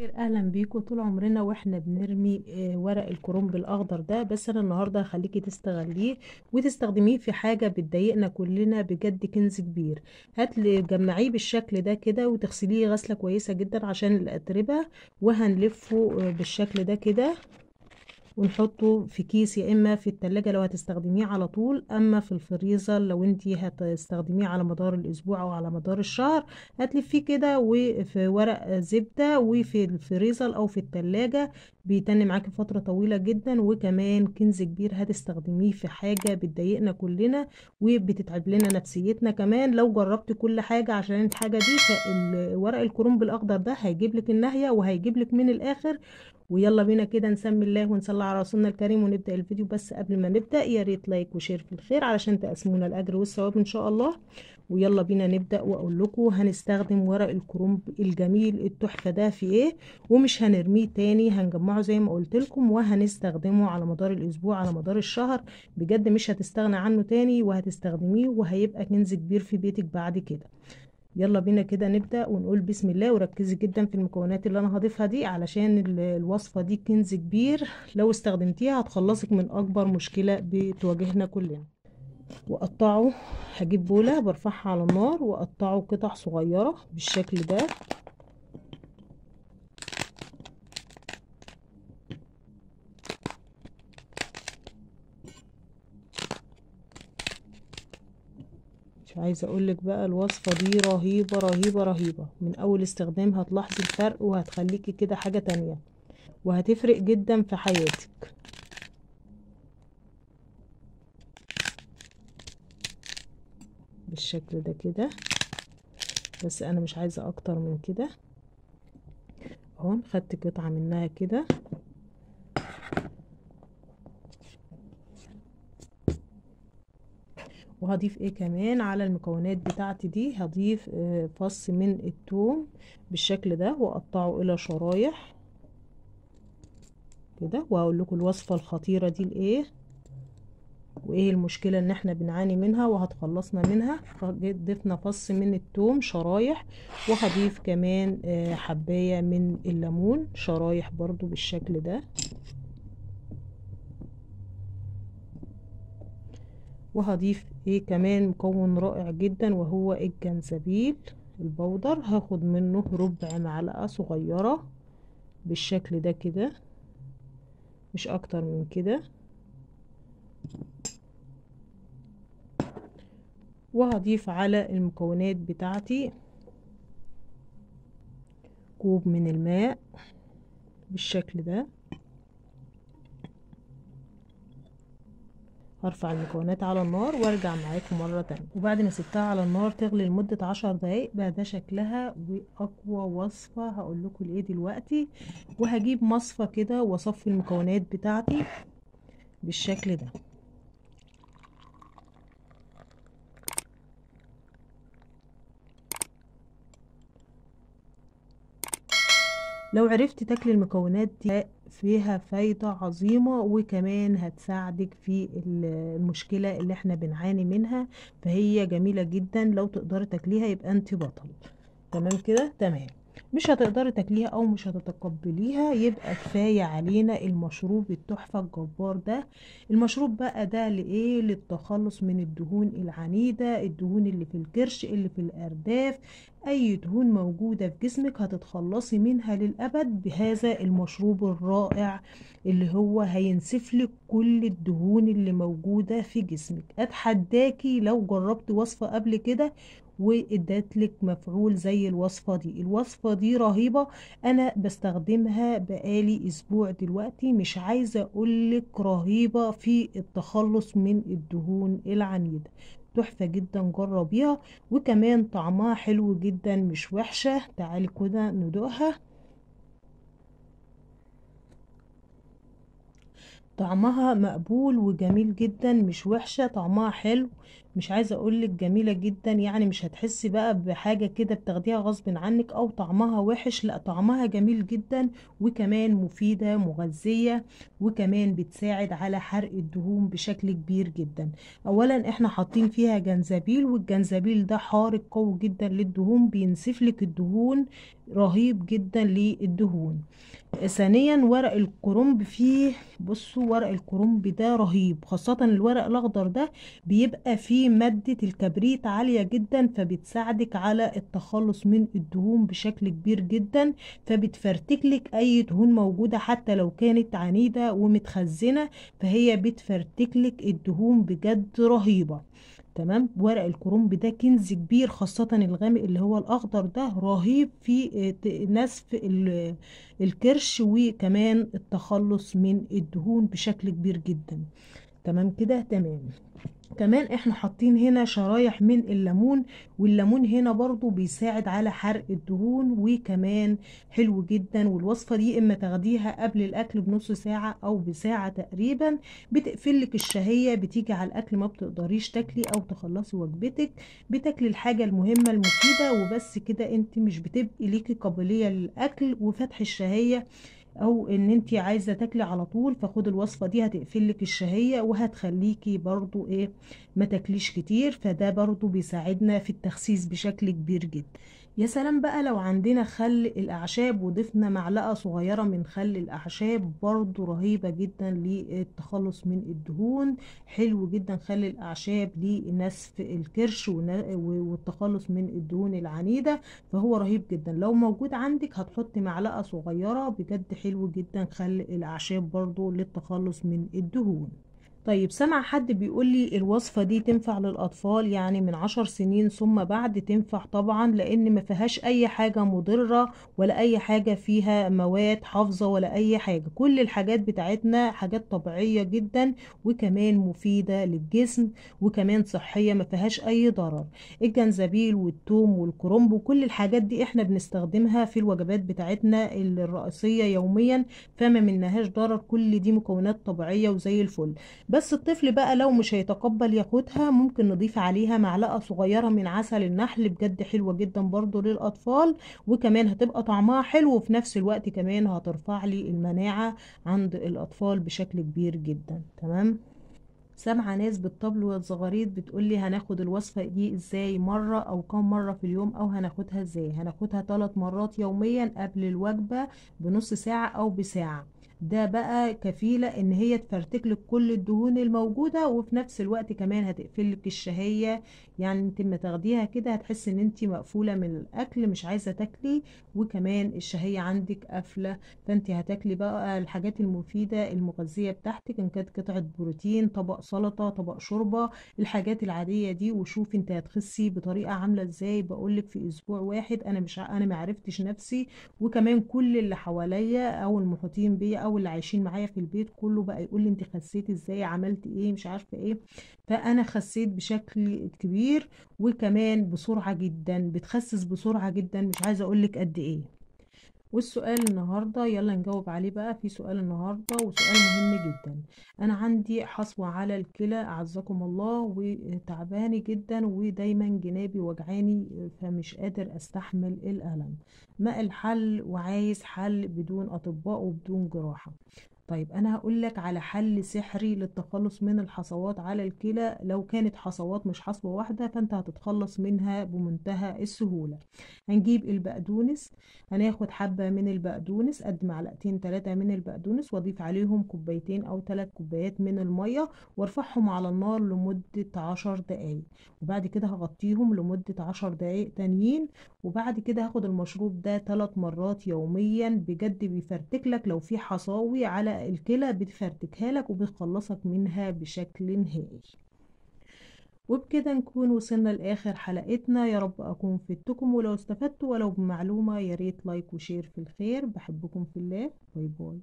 خير اهلا بيكم طول عمرنا واحنا بنرمي آه، ورق الكرنب الاخضر ده بس انا النهارده هخليكي تستغليه وتستخدميه في حاجه بتضايقنا كلنا بجد كنز كبير هاتلي جمعيه بالشكل ده كده وتغسليه غسله كويسه جدا عشان الاتربه وهنلفه آه، بالشكل ده كده ونحطه في كيس يا اما في التلاجة لو هتستخدميه على طول اما في الفريزر لو انت هتستخدميه على مدار الاسبوع او على مدار الشهر هتلفيه كده وفي ورق زبدة وفي الفريزر او في التلاجة بيتني معاكي فترة طويلة جدا وكمان كنز كبير هتستخدميه في حاجة بتضايقنا كلنا وبتتعب لنا نفسيتنا كمان لو جربت كل حاجة عشان الحاجة دي فالورق الكرنب الاخضر ده هيجيب لك النهية وهيجيب لك من الاخر ويلا بينا كده نسمي الله ونصلي على رسولنا الكريم ونبدا الفيديو بس قبل ما نبدا يا ريت لايك وشير في الخير علشان تقسمونا الاجر والثواب ان شاء الله ويلا بينا نبدا واقول لكم هنستخدم ورق الكرنب الجميل التحفه ده في ايه ومش هنرميه تاني هنجمعه زي ما قلت لكم وهنستخدمه على مدار الاسبوع على مدار الشهر بجد مش هتستغنى عنه تاني وهتستخدميه وهيبقى كنز كبير في بيتك بعد كده يلا بينا كده نبدأ ونقول بسم الله وركزي جدا في المكونات اللي انا هضيفها دي علشان الوصفة دي كنز كبير لو استخدمتيها هتخلصك من اكبر مشكلة بتواجهنا كلنا واقطعه هجيب بولة برفعها على النار واقطعه قطع صغيرة بالشكل ده عايزه اقولك بقى الوصفه دي رهيبه رهيبه رهيبه من اول استخدام هتلاحظي الفرق وهتخليكي كده حاجه تانية وهتفرق جدا في حياتك بالشكل ده كده بس انا مش عايزه اكتر من كده اهو خدت قطعه منها كده وهضيف ايه كمان على المكونات بتاعتي دي هضيف آه، فص من التوم بالشكل ده واقطعه الى شرايح كده وهقول لكم الوصفه الخطيره دي لايه وايه المشكله ان احنا بنعاني منها وهتخلصنا منها ضفنا فص من التوم شرايح وهضيف كمان آه، حبايه من الليمون شرايح برضو بالشكل ده وهضيف ايه كمان مكون رائع جدا وهو الجنزبيل البودر هاخد منه ربع معلقة صغيرة بالشكل ده كده مش اكتر من كده وهضيف على المكونات بتاعتي كوب من الماء بالشكل ده هرفع المكونات على النار وارجع معاكم مرة تانية وبعد ما سبتها على النار تغلي لمدة عشر دقايق بقى ده شكلها واقوى وصفة هقول لكم الايه دلوقتي وهجيب مصفى كده واصفي المكونات بتاعتي بالشكل ده لو عرفتي تاكلي المكونات دي فيها فايدة عظيمة وكمان هتساعدك في المشكلة اللي احنا بنعاني منها فهي جميلة جدا لو تقدري تاكليها يبقى انت بطل تمام كده تمام مش هتقدري تاكليها او مش هتتقبليها يبقى كفايه علينا المشروب التحفه الجبار ده المشروب بقى ده لايه للتخلص من الدهون العنيده الدهون اللي في الكرش اللي في الارداف اي دهون موجوده في جسمك هتتخلصي منها للابد بهذا المشروب الرائع اللي هو هينسف لك كل الدهون اللي موجوده في جسمك اتحداكي لو جربت وصفه قبل كده وادات لك مفعول زي الوصفة دي الوصفة دي رهيبة انا بستخدمها بقالي اسبوع دلوقتي مش عايزة اقولك رهيبة في التخلص من الدهون العنيدة تحفة جدا جربيها وكمان طعمها حلو جدا مش وحشة تعالي كده ندوقها طعمها مقبول وجميل جدا مش وحشة طعمها حلو مش عايزه اقولك جميله جدا يعني مش هتحسي بقى بحاجه كده بتاخديها غصب عنك او طعمها وحش لا طعمها جميل جدا وكمان مفيده مغذيه وكمان بتساعد على حرق الدهون بشكل كبير جدا اولا احنا حاطين فيها جنزبيل والجنزبيل ده حارق قوي جدا للدهون بينسفلك الدهون رهيب جدا للدهون ثانيا ورق الكرنب فيه بصوا ورق الكرنب ده رهيب خاصة الورق الاخضر ده بيبقى فيه مادة الكبريت عالية جدا فبتساعدك على التخلص من الدهون بشكل كبير جدا فبتفرتكلك اي دهون موجودة حتى لو كانت عنيدة ومتخزنة فهي بتفرتكلك الدهون بجد رهيبة تمام ورق الكرنب ده كنز كبير خاصة الغامق اللي هو الأخضر ده رهيب في آه، نسف الكرش وكمان التخلص من الدهون بشكل كبير جدا تمام كده تمام كمان احنا حاطين هنا شرايح من الليمون والليمون هنا برضو بيساعد على حرق الدهون وكمان حلو جدا والوصفة دي اما تاخديها قبل الاكل بنص ساعة او بساعة تقريبا بتقفلك الشهية بتيجي على الاكل ما بتقدريش تاكلي او تخلصي وجبتك بتاكلي الحاجة المهمة المفيدة وبس كده انت مش بتبقي ليكي قابلية للاكل وفتح الشهية او ان انت عايزه تاكلي على طول فخد الوصفه دي هتقفلك الشهيه وهتخليكي برضو ايه ما تاكليش كتير فده برضو بيساعدنا في التخسيس بشكل كبير جدا يا سلام بقى لو عندنا خل الأعشاب وضفنا معلقة صغيرة من خل الأعشاب برضو رهيبة جدا للتخلص من الدهون حلو جدا خل الأعشاب لنسف الكرش والتخلص من الدهون العنيدة فهو رهيب جدا لو موجود عندك هتحط معلقة صغيرة بجد حلو جدا خل الأعشاب برضو للتخلص من الدهون طيب سمع حد بيقول لي الوصفة دي تنفع للأطفال يعني من عشر سنين ثم بعد تنفع طبعا لأن ما فيهاش أي حاجة مضرة ولا أي حاجة فيها مواد حافظة ولا أي حاجة كل الحاجات بتاعتنا حاجات طبيعية جدا وكمان مفيدة للجسم وكمان صحية ما فيهاش أي ضرر الجنزبيل والثوم والكرومب وكل الحاجات دي احنا بنستخدمها في الوجبات بتاعتنا الرئيسية يوميا فما منهاش ضرر كل دي مكونات طبيعية وزي الفل بس الطفل بقى لو مش هيتقبل ياخدها ممكن نضيف عليها معلقة صغيرة من عسل النحل بجد حلوة جدا برضو للأطفال وكمان هتبقى طعمها حلو وفي نفس الوقت كمان هترفع لي المناعة عند الأطفال بشكل كبير جدا تمام سامعه ناس بالطبل بتقول بتقولي هناخد الوصفه دي ازاي مره او كم مره في اليوم او هناخدها ازاي هناخدها ثلاث مرات يوميا قبل الوجبه بنص ساعه او بساعه ده بقى كفيلة ان هي تفرتك لك كل الدهون الموجودة وفي نفس الوقت كمان هتقفل لك الشهية يعني انت لما تاخديها كده هتحسي ان انت مقفولة من الاكل مش عايزة تاكلي وكمان الشهية عندك قافلة فانت هتاكلي بقى الحاجات المفيدة المغذية بتاعتك ان كانت قطعة بروتين طبق سلطة طبق شوربة الحاجات العادية دي وشوفي انت هتخسي بطريقة عاملة ازاي بقولك في اسبوع واحد انا مش انا معرفتش نفسي وكمان كل اللي حواليا او المحيطين بيا او او اللي عايشين معايا في البيت كله بقى يقول لي انت خسيتي ازاي عملتي ايه مش عارفه ايه فانا خسيت بشكل كبير وكمان بسرعه جدا بتخسس بسرعه جدا مش عايزه اقول لك قد ايه والسؤال النهاردة يلا نجاوب عليه بقى في سؤال النهاردة وسؤال مهم جدا أنا عندي حصوة على الكلى أعزكم الله وتعباني جدا ودايما جنابي وجعاني فمش قادر أستحمل الألم ما الحل وعايز حل بدون أطباء وبدون جراحة طيب أنا هقول لك على حل سحري للتخلص من الحصوات على الكلى لو كانت حصوات مش حصوة واحدة فأنت هتتخلص منها بمنتهى السهولة هنجيب البقدونس هناخد حبة من البقدونس قد معلقتين ثلاثة من البقدونس وأضيف عليهم كوبايتين أو ثلاث كوبايات من المية وارفعهم على النار لمدة عشر دقايق وبعد كده هغطيهم لمدة عشر دقايق تانيين وبعد كده هاخد المشروب ده ثلاث مرات يوميا بجد بيفرتك لك لو في حصاوي على الكلى بتفرتكها لك وبتخلصك منها بشكل نهائي وبكده نكون وصلنا لآخر حلقتنا يا رب أكون فدتكم ولو استفدتوا ولو بمعلومة ياريت لايك وشير في الخير بحبكم في الله باي باي